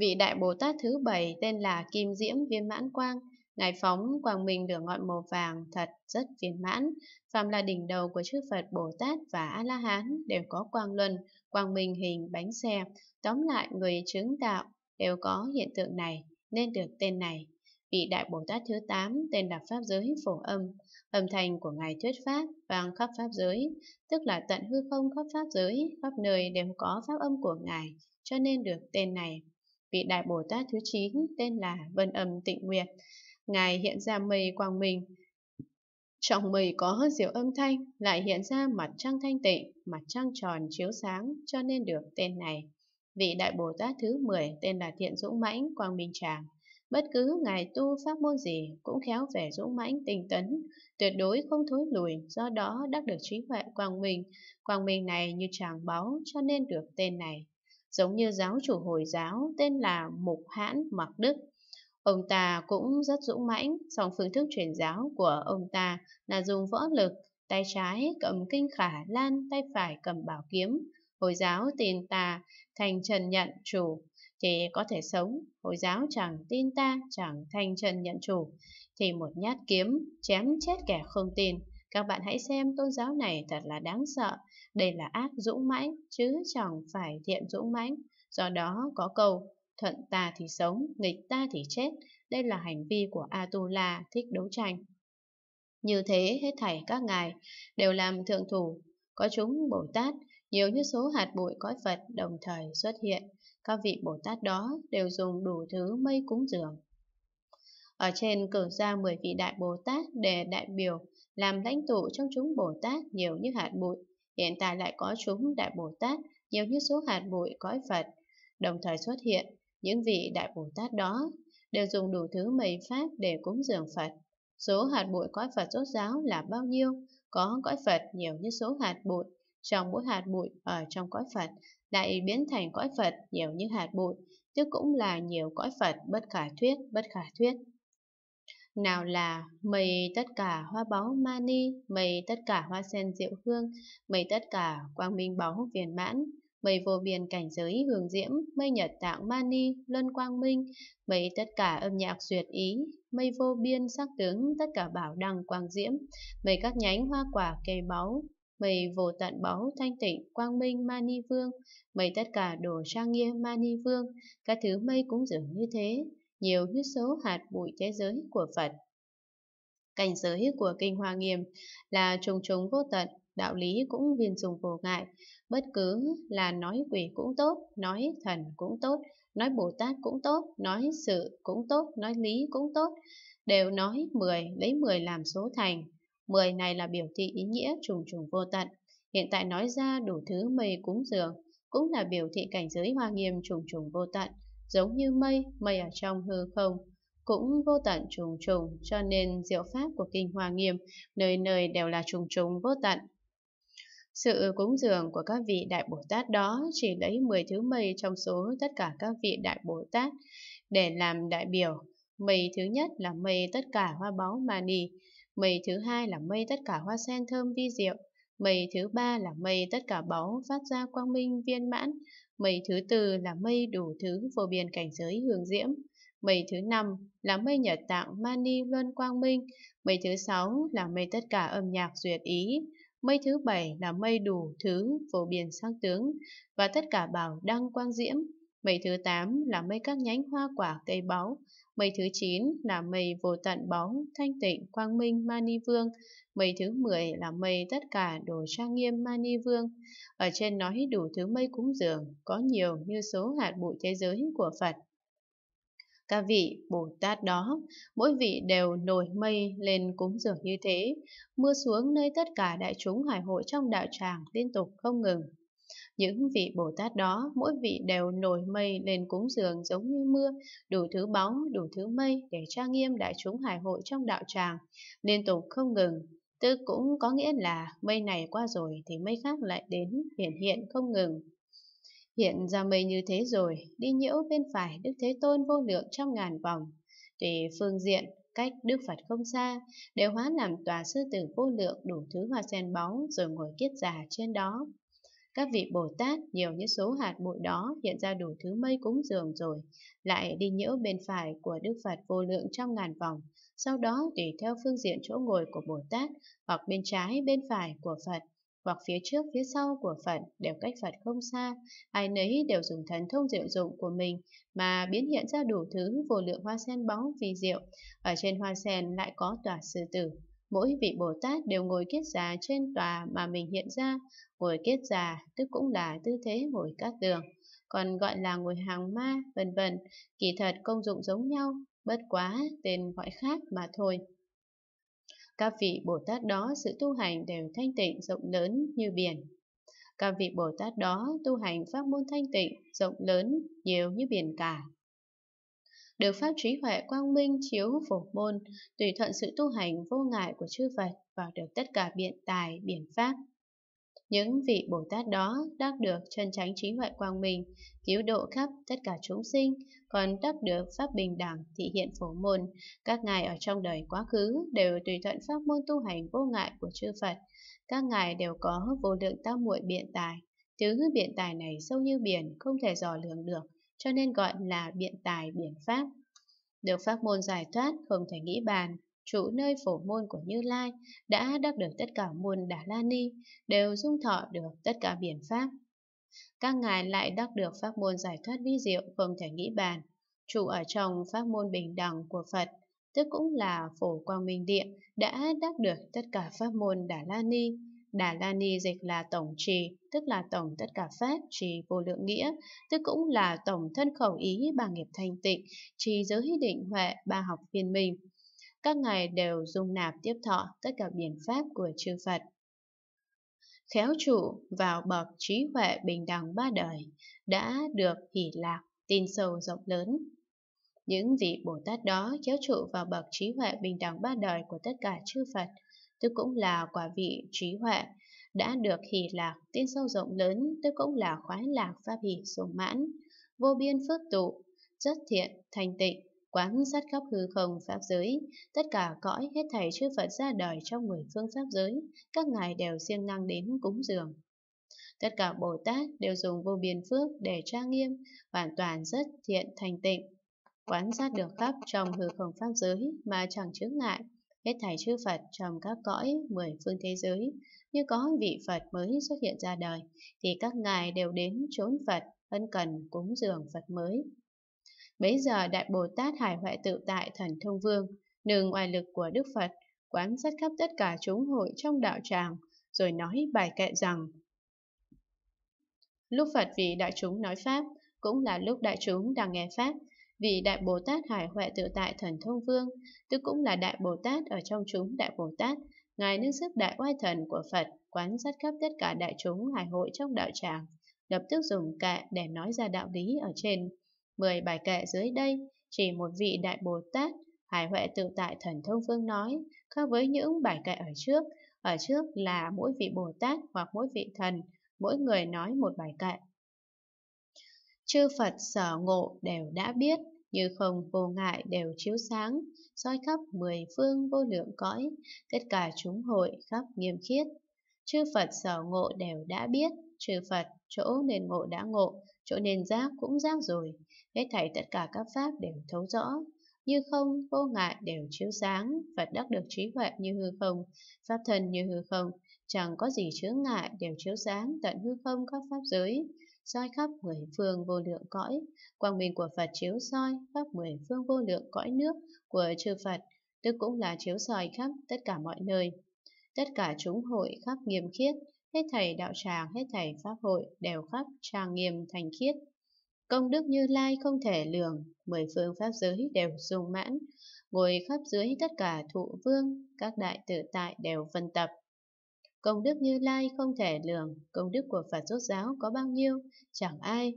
Vị Đại Bồ Tát thứ bảy tên là Kim Diễm Viên Mãn Quang, Ngài phóng quang minh lửa ngọn màu vàng thật rất viên mãn, phàm là đỉnh đầu của chư Phật Bồ Tát và A-la-hán đều có quang luân, quang minh hình bánh xe, tóm lại người chứng đạo đều có hiện tượng này nên được tên này. Vị Đại Bồ Tát thứ 8 tên là Pháp Giới Phổ Âm, âm thanh của Ngài Thuyết Pháp vang khắp Pháp Giới, tức là tận hư không khắp Pháp Giới, khắp nơi đều có Pháp âm của Ngài, cho nên được tên này vị Đại Bồ Tát thứ 9 tên là Vân Âm Tịnh Nguyệt. Ngài hiện ra mây quang minh. Trong mây có diệu âm thanh, lại hiện ra mặt trăng thanh tịnh, mặt trăng tròn chiếu sáng cho nên được tên này. Vị Đại Bồ Tát thứ 10 tên là Thiện Dũng Mãnh Quang Minh Tràng. Bất cứ ngài tu pháp môn gì cũng khéo vẻ dũng mãnh tinh tấn, tuyệt đối không thối lùi, do đó đắc được trí huệ quang minh. Quang minh này như tràng báu cho nên được tên này giống như giáo chủ Hồi giáo tên là Mục Hãn Mặc Đức. Ông ta cũng rất dũng mãnh, song phương thức truyền giáo của ông ta là dùng võ lực, tay trái cầm kinh khả lan, tay phải cầm bảo kiếm. Hồi giáo tin ta thành trần nhận chủ thì có thể sống, Hồi giáo chẳng tin ta chẳng thành trần nhận chủ thì một nhát kiếm chém chết kẻ không tin. Các bạn hãy xem tôn giáo này thật là đáng sợ đây là ác dũng mãnh chứ chẳng phải thiện dũng mãnh. Do đó có câu thuận ta thì sống, nghịch ta thì chết. Đây là hành vi của Atula thích đấu tranh. Như thế hết thảy các ngài đều làm thượng thủ, có chúng Bồ Tát, nhiều như số hạt bụi cõi Phật đồng thời xuất hiện. Các vị Bồ Tát đó đều dùng đủ thứ mây cúng dường. Ở trên cử ra 10 vị Đại Bồ Tát để đại biểu làm lãnh tụ trong chúng Bồ Tát nhiều như hạt bụi hiện tại lại có chúng Đại Bồ Tát nhiều như số hạt bụi cõi Phật, đồng thời xuất hiện, những vị Đại Bồ Tát đó đều dùng đủ thứ mây pháp để cúng dường Phật. Số hạt bụi cõi Phật rốt giáo là bao nhiêu? Có cõi Phật nhiều như số hạt bụi, trong mỗi hạt bụi ở trong cõi Phật lại biến thành cõi Phật nhiều như hạt bụi, tức cũng là nhiều cõi Phật bất khả thuyết, bất khả thuyết. Nào là mây tất cả hoa báu mani, mây tất cả hoa sen diệu hương, mây tất cả quang minh báu viền mãn, mây vô biên cảnh giới hương diễm, mây nhật tạng mani, luân quang minh, mây tất cả âm nhạc duyệt ý, mây vô biên sắc tướng tất cả bảo đăng quang diễm, mây các nhánh hoa quả cây báu, mây vô tận báu thanh tịnh quang minh mani vương, mây tất cả đồ trang nghiêm mani vương, các thứ mây cũng dường như thế, nhiều như số hạt bụi thế giới của Phật. Cảnh giới của Kinh Hoa Nghiêm là trùng trùng vô tận, đạo lý cũng viên dùng vô ngại, bất cứ là nói quỷ cũng tốt, nói thần cũng tốt, nói Bồ Tát cũng tốt, nói sự cũng tốt, nói lý cũng tốt, đều nói 10, lấy 10 làm số thành. 10 này là biểu thị ý nghĩa trùng trùng vô tận, hiện tại nói ra đủ thứ mây cúng dường, cũng là biểu thị cảnh giới hoa nghiêm trùng trùng vô tận giống như mây, mây ở trong hư không, cũng vô tận trùng trùng, cho nên diệu pháp của Kinh Hoa Nghiêm nơi nơi đều là trùng trùng vô tận. Sự cúng dường của các vị Đại Bồ Tát đó chỉ lấy 10 thứ mây trong số tất cả các vị Đại Bồ Tát để làm đại biểu. Mây thứ nhất là mây tất cả hoa báu mani, mây thứ hai là mây tất cả hoa sen thơm vi diệu, Mây thứ ba là mây tất cả báu phát ra quang minh viên mãn. Mây thứ tư là mây đủ thứ vô biên cảnh giới hương diễm. Mây thứ năm là mây nhật tạng mani luân quang minh. Mây thứ sáu là mây tất cả âm nhạc duyệt ý. Mây thứ bảy là mây đủ thứ phổ biến sắc tướng và tất cả bảo đăng quang diễm. Mây thứ tám là mây các nhánh hoa quả cây báu. Mây thứ 9 là mây vô tận bóng, thanh tịnh, quang minh, mani vương. Mây thứ 10 là mây tất cả đồ trang nghiêm mani vương. Ở trên nói đủ thứ mây cúng dường, có nhiều như số hạt bụi thế giới của Phật. Các vị Bồ Tát đó, mỗi vị đều nổi mây lên cúng dường như thế, mưa xuống nơi tất cả đại chúng hải hội trong đạo tràng liên tục không ngừng. Những vị Bồ Tát đó, mỗi vị đều nổi mây lên cúng dường giống như mưa, đủ thứ bóng, đủ thứ mây để trang nghiêm đại chúng hải hội trong đạo tràng, liên tục không ngừng. tư cũng có nghĩa là mây này qua rồi thì mây khác lại đến hiện hiện không ngừng. Hiện ra mây như thế rồi, đi nhiễu bên phải Đức Thế Tôn vô lượng trăm ngàn vòng. Tùy phương diện, cách Đức Phật không xa, đều hóa làm tòa sư tử vô lượng đủ thứ hoa sen bóng rồi ngồi kiết già trên đó. Các vị Bồ Tát nhiều những số hạt bụi đó hiện ra đủ thứ mây cúng dường rồi, lại đi nhiễu bên phải của Đức Phật vô lượng trong ngàn vòng, sau đó tùy theo phương diện chỗ ngồi của Bồ Tát, hoặc bên trái bên phải của Phật, hoặc phía trước phía sau của Phật đều cách Phật không xa, ai nấy đều dùng thần thông diệu dụng của mình mà biến hiện ra đủ thứ vô lượng hoa sen bóng vì diệu, ở trên hoa sen lại có tòa sư tử. Mỗi vị Bồ Tát đều ngồi kiết già trên tòa mà mình hiện ra, ngồi kiết già tức cũng là tư thế ngồi các tường, còn gọi là ngồi hàng ma, vân vân, kỳ thật công dụng giống nhau, bất quá tên gọi khác mà thôi. Các vị Bồ Tát đó sự tu hành đều thanh tịnh rộng lớn như biển. Các vị Bồ Tát đó tu hành pháp môn thanh tịnh rộng lớn nhiều như biển cả được pháp trí huệ quang minh chiếu phổ môn, tùy thuận sự tu hành vô ngại của chư Phật vào được tất cả biện tài, biển pháp. Những vị Bồ Tát đó đắc được chân tránh trí huệ quang minh, cứu độ khắp tất cả chúng sinh, còn đắc được pháp bình đẳng thị hiện phổ môn. Các ngài ở trong đời quá khứ đều tùy thuận pháp môn tu hành vô ngại của chư Phật. Các ngài đều có vô lượng tam muội biện tài. Tứ biện tài này sâu như biển, không thể dò lường được, cho nên gọi là biện tài biện pháp. Được pháp môn giải thoát không thể nghĩ bàn, chủ nơi phổ môn của Như Lai đã đắc được tất cả môn Đà La Ni, đều dung thọ được tất cả biện pháp. Các ngài lại đắc được pháp môn giải thoát vi diệu không thể nghĩ bàn, chủ ở trong pháp môn bình đẳng của Phật, tức cũng là phổ quang minh địa, đã đắc được tất cả pháp môn Đà La Ni, Đà La Ni dịch là tổng trì, tức là tổng tất cả pháp, trì vô lượng nghĩa, tức cũng là tổng thân khẩu ý ba nghiệp thanh tịnh, trì giới định huệ ba học viên minh. Các ngài đều dung nạp tiếp thọ tất cả biện pháp của chư Phật. Khéo trụ vào bậc trí huệ bình đẳng ba đời, đã được hỷ lạc, tin sâu rộng lớn, những vị Bồ Tát đó kéo trụ vào bậc trí huệ bình đẳng ba đời của tất cả chư Phật tức cũng là quả vị trí huệ, đã được hỷ lạc, tin sâu rộng lớn, tức cũng là khoái lạc pháp hỷ sung mãn, vô biên phước tụ, rất thiện, thành tịnh, quán sát khắp hư không pháp giới, tất cả cõi hết thảy chư Phật ra đời trong mười phương pháp giới, các ngài đều siêng năng đến cúng dường. Tất cả Bồ Tát đều dùng vô biên phước để trang nghiêm, hoàn toàn rất thiện thành tịnh, quán sát được khắp trong hư không pháp giới mà chẳng chướng ngại hết thảy chư Phật trong các cõi mười phương thế giới, như có vị Phật mới xuất hiện ra đời, thì các ngài đều đến chốn Phật, ân cần cúng dường Phật mới. Bấy giờ Đại Bồ Tát Hải Huệ Tự Tại Thần Thông Vương, nương oai lực của Đức Phật, quán sát khắp tất cả chúng hội trong đạo tràng, rồi nói bài kệ rằng, Lúc Phật vì đại chúng nói Pháp, cũng là lúc đại chúng đang nghe Pháp, vì Đại Bồ Tát Hải Huệ Tự Tại Thần Thông Vương, tức cũng là Đại Bồ Tát ở trong chúng Đại Bồ Tát, Ngài nâng sức đại oai thần của Phật, quán sát khắp tất cả đại chúng hải hội trong đạo tràng, lập tức dùng kệ để nói ra đạo lý ở trên. Mười bài kệ dưới đây, chỉ một vị Đại Bồ Tát, Hải Huệ Tự Tại Thần Thông Vương nói, khác với những bài kệ ở trước, ở trước là mỗi vị Bồ Tát hoặc mỗi vị thần, mỗi người nói một bài kệ chư Phật sở ngộ đều đã biết, như không vô ngại đều chiếu sáng, soi khắp mười phương vô lượng cõi, tất cả chúng hội khắp nghiêm khiết. Chư Phật sở ngộ đều đã biết, chư Phật chỗ nên ngộ đã ngộ, chỗ nên giác cũng giác rồi, hết thảy tất cả các pháp đều thấu rõ. Như không, vô ngại đều chiếu sáng, Phật đắc được trí huệ như hư không, pháp thân như hư không, chẳng có gì chướng ngại đều chiếu sáng tận hư không các pháp giới soi khắp mười phương vô lượng cõi, quang minh của Phật chiếu soi khắp mười phương vô lượng cõi nước của chư Phật, tức cũng là chiếu soi khắp tất cả mọi nơi. Tất cả chúng hội khắp nghiêm khiết, hết thầy đạo tràng, hết thầy pháp hội đều khắp trang nghiêm thành khiết. Công đức Như Lai không thể lường, mười phương pháp giới đều dùng mãn, ngồi khắp dưới tất cả thụ vương, các đại tự tại đều phân tập. Công đức Như Lai không thể lường, công đức của Phật rốt giáo có bao nhiêu, chẳng ai